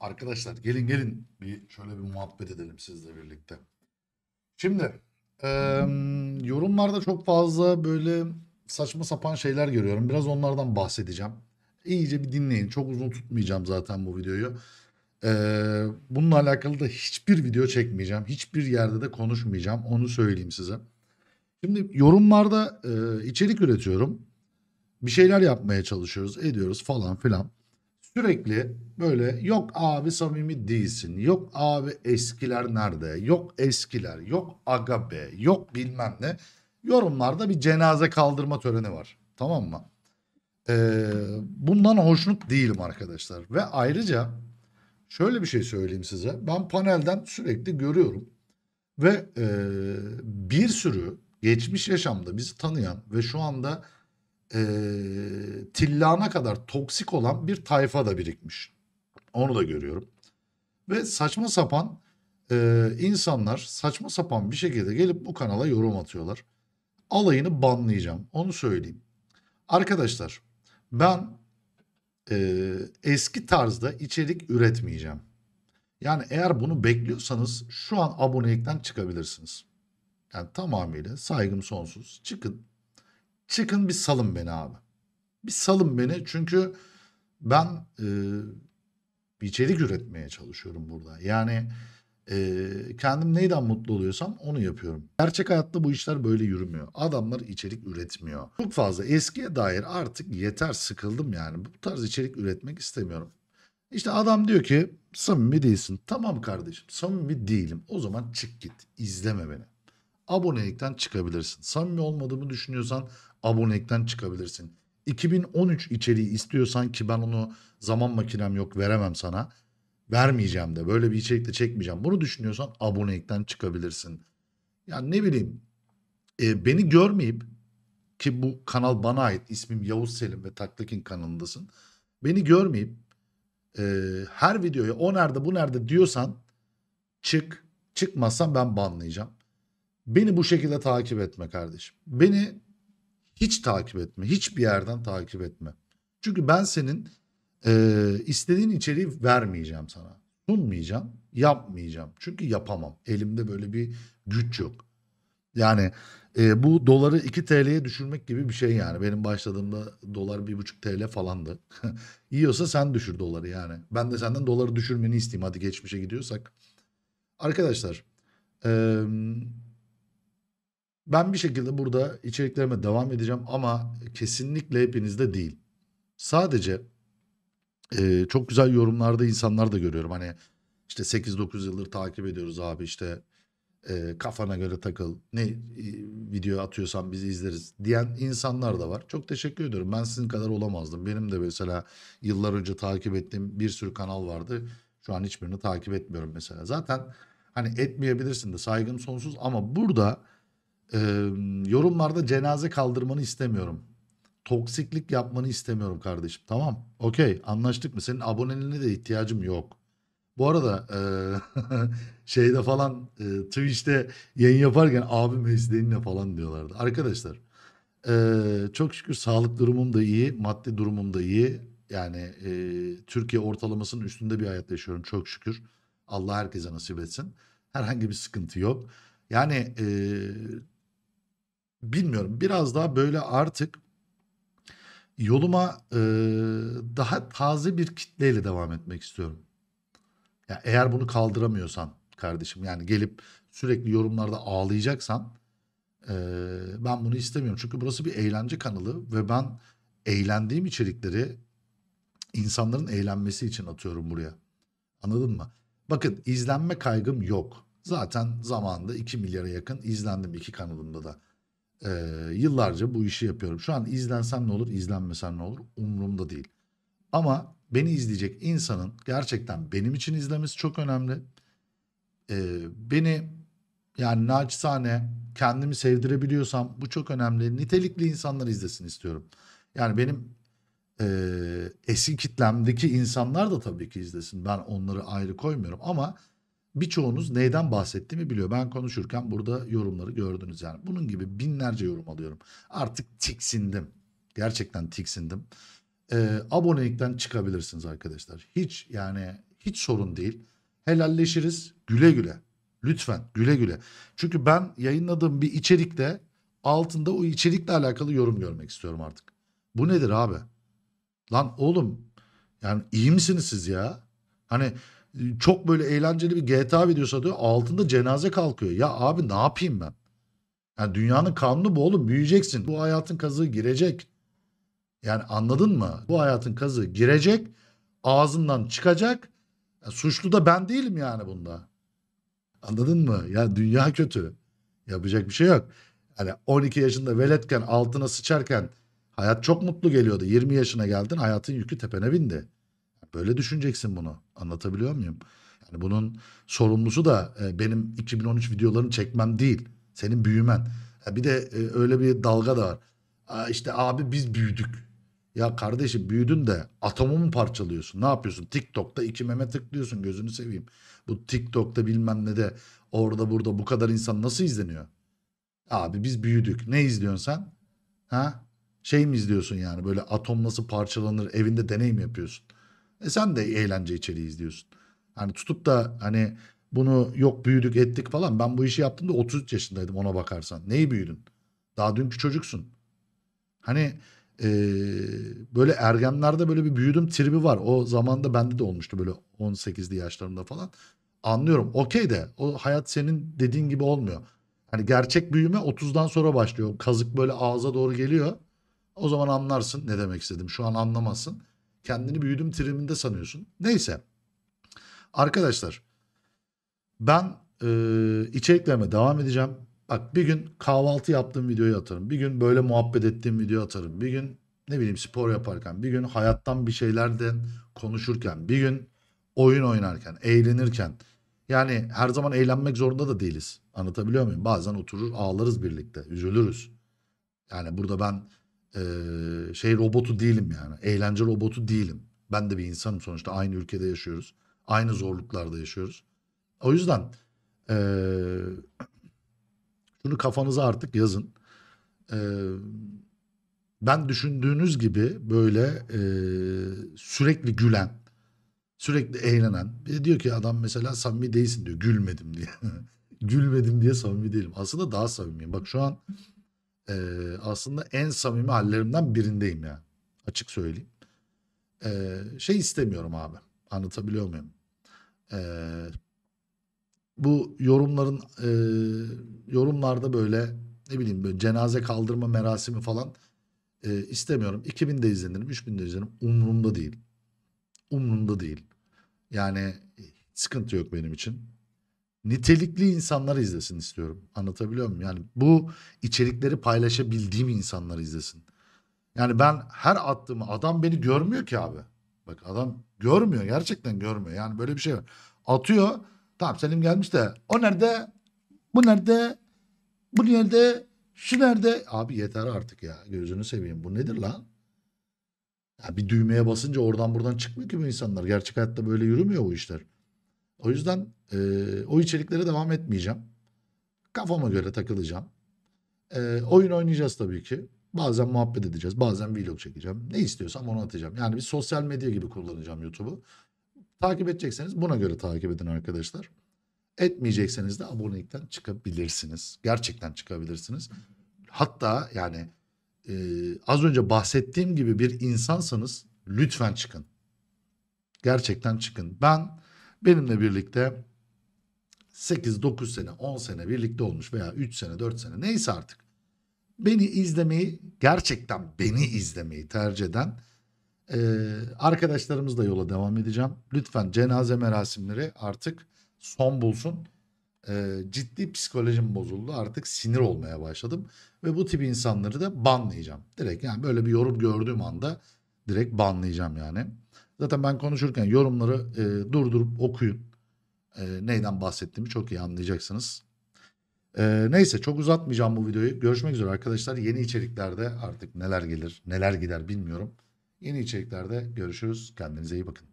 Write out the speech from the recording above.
Arkadaşlar gelin gelin bir şöyle bir muhabbet edelim sizle birlikte. Şimdi e, yorumlarda çok fazla böyle saçma sapan şeyler görüyorum. Biraz onlardan bahsedeceğim. İyice bir dinleyin. Çok uzun tutmayacağım zaten bu videoyu. E, bununla alakalı da hiçbir video çekmeyeceğim. Hiçbir yerde de konuşmayacağım. Onu söyleyeyim size. Şimdi yorumlarda e, içerik üretiyorum. Bir şeyler yapmaya çalışıyoruz, ediyoruz falan filan. Sürekli böyle yok abi samimi değilsin. Yok abi eskiler nerede? Yok eskiler, yok aga be, yok bilmem ne. Yorumlarda bir cenaze kaldırma töreni var. Tamam mı? Ee, bundan hoşnut değilim arkadaşlar. Ve ayrıca şöyle bir şey söyleyeyim size. Ben panelden sürekli görüyorum. Ve e, bir sürü geçmiş yaşamda bizi tanıyan ve şu anda e, tillana kadar toksik olan bir tayfa da birikmiş. Onu da görüyorum. Ve saçma sapan e, insanlar saçma sapan bir şekilde gelip bu kanala yorum atıyorlar. Alayını banlayacağım onu söyleyeyim. Arkadaşlar ben e, eski tarzda içerik üretmeyeceğim. Yani eğer bunu bekliyorsanız şu an abonelikten çıkabilirsiniz. Yani tamamıyla saygım sonsuz. Çıkın çıkın bir salın beni abi. Bir salın beni çünkü ben e, bir içerik üretmeye çalışıyorum burada. Yani e, kendim neyden mutlu oluyorsam onu yapıyorum. Gerçek hayatta bu işler böyle yürümüyor. Adamlar içerik üretmiyor. Çok fazla eskiye dair artık yeter sıkıldım yani. Bu tarz içerik üretmek istemiyorum. İşte adam diyor ki samimi değilsin. Tamam kardeşim samimi değilim. O zaman çık git izleme beni abonelikten çıkabilirsin. Samimi olmadığımı düşünüyorsan abonelikten çıkabilirsin. 2013 içeriği istiyorsan ki ben onu zaman makinem yok veremem sana. Vermeyeceğim de böyle bir içerik de çekmeyeceğim. Bunu düşünüyorsan abonelikten çıkabilirsin. Yani ne bileyim e, beni görmeyip ki bu kanal bana ait ismim Yavuz Selim ve Taklakin kanalındasın. Beni görmeyip e, her videoya o nerede bu nerede diyorsan çık çıkmazsan ben banlayacağım. Beni bu şekilde takip etme kardeşim. Beni hiç takip etme. Hiçbir yerden takip etme. Çünkü ben senin e, istediğin içeriği vermeyeceğim sana. Sunmayacağım, yapmayacağım. Çünkü yapamam. Elimde böyle bir güç yok. Yani e, bu doları 2 TL'ye düşürmek gibi bir şey yani. Benim başladığımda dolar 1,5 TL falandı. Yiyorsa sen düşür doları yani. Ben de senden doları düşürmeni isteyeyim. Hadi geçmişe gidiyorsak. Arkadaşlar... E, ben bir şekilde burada içeriklerime devam edeceğim ama kesinlikle hepinizde değil. Sadece e, çok güzel yorumlarda insanlar da görüyorum. Hani işte 8-9 yıldır takip ediyoruz abi işte e, kafana göre takıl ne e, video atıyorsan bizi izleriz diyen insanlar da var. Çok teşekkür ediyorum. Ben sizin kadar olamazdım. Benim de mesela yıllar önce takip ettiğim bir sürü kanal vardı. Şu an hiçbirini takip etmiyorum mesela. Zaten hani etmeyebilirsin de saygım sonsuz ama burada e, yorumlarda cenaze kaldırmanı istemiyorum. Toksiklik yapmanı istemiyorum kardeşim. Tamam. Okey. Anlaştık mı? Senin aboneliğine de ihtiyacım yok. Bu arada e, şeyde falan e, Twitch'te yayın yaparken abi mesleğinle falan diyorlardı. Arkadaşlar e, çok şükür sağlık durumum da iyi. Maddi durumum da iyi. Yani e, Türkiye ortalamasının üstünde bir hayat yaşıyorum çok şükür. Allah herkese nasip etsin. Herhangi bir sıkıntı yok. Yani e, bilmiyorum biraz daha böyle artık yoluma e, daha taze bir kitleyle devam etmek istiyorum. Ya eğer bunu kaldıramıyorsan kardeşim yani gelip sürekli yorumlarda ağlayacaksan e, ben bunu istemiyorum. Çünkü burası bir eğlence kanalı ve ben eğlendiğim içerikleri insanların eğlenmesi için atıyorum buraya. Anladın mı? Bakın izlenme kaygım yok. Zaten zamanında 2 milyara yakın izlendim iki kanalımda da. E, yıllarca bu işi yapıyorum. Şu an izlensem ne olur, izlenmesem ne olur umurumda değil. Ama beni izleyecek insanın gerçekten benim için izlemesi çok önemli. E, beni yani naçizane kendimi sevdirebiliyorsam bu çok önemli. Nitelikli insanlar izlesin istiyorum. Yani benim e, eski kitlemdeki insanlar da tabii ki izlesin. Ben onları ayrı koymuyorum ama birçoğunuz neyden bahsettiğimi biliyor. Ben konuşurken burada yorumları gördünüz yani. Bunun gibi binlerce yorum alıyorum. Artık tiksindim. Gerçekten tiksindim. Ee, abonelikten çıkabilirsiniz arkadaşlar. Hiç yani hiç sorun değil. Helalleşiriz. Güle güle. Lütfen güle güle. Çünkü ben yayınladığım bir içerikte altında o içerikle alakalı yorum görmek istiyorum artık. Bu nedir abi? Lan oğlum yani iyi misiniz siz ya? Hani çok böyle eğlenceli bir GTA videosu atıyor. Altında cenaze kalkıyor. Ya abi ne yapayım ben? Yani dünyanın kanunu bu oğlum büyüyeceksin. Bu hayatın kazığı girecek. Yani anladın mı? Bu hayatın kazığı girecek. Ağzından çıkacak. Ya, suçlu da ben değilim yani bunda. Anladın mı? Ya dünya kötü. Yapacak bir şey yok. Hani 12 yaşında veletken altına sıçarken hayat çok mutlu geliyordu. 20 yaşına geldin hayatın yükü tepene bindi. Böyle düşüneceksin bunu. Anlatabiliyor muyum? Yani bunun sorumlusu da e, benim 2013 videolarını çekmem değil. Senin büyümen. bir de e, öyle bir dalga da var. Aa, işte abi biz büyüdük. Ya kardeşim büyüdün de atomu mu parçalıyorsun? Ne yapıyorsun? TikTok'ta iki meme tıklıyorsun gözünü seveyim. Bu TikTok'ta bilmem ne de orada burada bu kadar insan nasıl izleniyor? Abi biz büyüdük. Ne izliyorsun sen? Ha? Şey mi izliyorsun yani böyle atom nasıl parçalanır evinde deneyim yapıyorsun? E sen de eğlence içeriği izliyorsun. Hani tutup da hani bunu yok büyüdük ettik falan. Ben bu işi yaptığımda 33 yaşındaydım ona bakarsan. Neyi büyüdün? Daha dünkü çocuksun. Hani e, böyle ergenlerde böyle bir büyüdüm tribi var. O zamanda bende de olmuştu böyle 18'li yaşlarımda falan. Anlıyorum okey de o hayat senin dediğin gibi olmuyor. Hani gerçek büyüme 30'dan sonra başlıyor. Kazık böyle ağza doğru geliyor. O zaman anlarsın ne demek istedim. Şu an anlamazsın. Kendini büyüdüm triminde sanıyorsun. Neyse. Arkadaşlar ben e, içeriklerime devam edeceğim. Bak bir gün kahvaltı yaptığım videoyu atarım. Bir gün böyle muhabbet ettiğim videoyu atarım. Bir gün ne bileyim spor yaparken, bir gün hayattan bir şeylerden konuşurken, bir gün oyun oynarken, eğlenirken. Yani her zaman eğlenmek zorunda da değiliz. Anlatabiliyor muyum? Bazen oturur ağlarız birlikte, üzülürüz. Yani burada ben e, şey robotu değilim yani. Eğlence robotu değilim. Ben de bir insanım sonuçta. Aynı ülkede yaşıyoruz. Aynı zorluklarda yaşıyoruz. O yüzden e, şunu kafanıza artık yazın. E, ben düşündüğünüz gibi böyle e, sürekli gülen, sürekli eğlenen. Bir de diyor ki adam mesela samimi değilsin diyor. Gülmedim diye. Gülmedim diye samimi değilim. Aslında daha samimiyim. Bak şu an e, aslında en samimi hmm. hallerimden birindeyim ya Açık söyleyeyim. E, şey istemiyorum abi. Anlatabiliyor muyum? E, bu yorumların e, yorumlarda böyle ne bileyim böyle cenaze kaldırma merasimi falan e, istemiyorum. 2000'de izlenirim, 3000'de izlenirim. Umurumda değil. Umurumda değil. Yani sıkıntı yok benim için nitelikli insanları izlesin istiyorum. Anlatabiliyor muyum? Yani bu içerikleri paylaşabildiğim insanları izlesin. Yani ben her attığımı adam beni görmüyor ki abi. Bak adam görmüyor gerçekten görmüyor. Yani böyle bir şey var. Atıyor. Tamam Selim gelmiş de o nerede? Bu nerede? Bu nerede? Şu nerede? Abi yeter artık ya. Gözünü seveyim. Bu nedir lan? Ya bir düğmeye basınca oradan buradan çıkmıyor ki bu insanlar. Gerçek hayatta böyle yürümüyor bu işler. O yüzden e, o içeriklere devam etmeyeceğim. Kafama göre takılacağım. E, oyun oynayacağız tabii ki. Bazen muhabbet edeceğiz. Bazen vlog çekeceğim. Ne istiyorsam onu atacağım. Yani bir sosyal medya gibi kullanacağım YouTube'u. Takip edecekseniz buna göre takip edin arkadaşlar. Etmeyecekseniz de abonelikten çıkabilirsiniz. Gerçekten çıkabilirsiniz. Hatta yani e, az önce bahsettiğim gibi bir insansanız lütfen çıkın. Gerçekten çıkın. Ben Benimle birlikte 8-9 sene 10 sene birlikte olmuş veya 3 sene 4 sene neyse artık. Beni izlemeyi gerçekten beni izlemeyi tercih eden e, arkadaşlarımızla yola devam edeceğim. Lütfen cenaze merasimleri artık son bulsun. E, ciddi psikolojim bozuldu artık sinir olmaya başladım. Ve bu tip insanları da banlayacağım. Direkt yani böyle bir yorum gördüğüm anda direkt banlayacağım yani. Zaten ben konuşurken yorumları e, durdurup okuyun. E, neyden bahsettiğimi çok iyi anlayacaksınız. E, neyse çok uzatmayacağım bu videoyu. Görüşmek üzere arkadaşlar. Yeni içeriklerde artık neler gelir neler gider bilmiyorum. Yeni içeriklerde görüşürüz. Kendinize iyi bakın.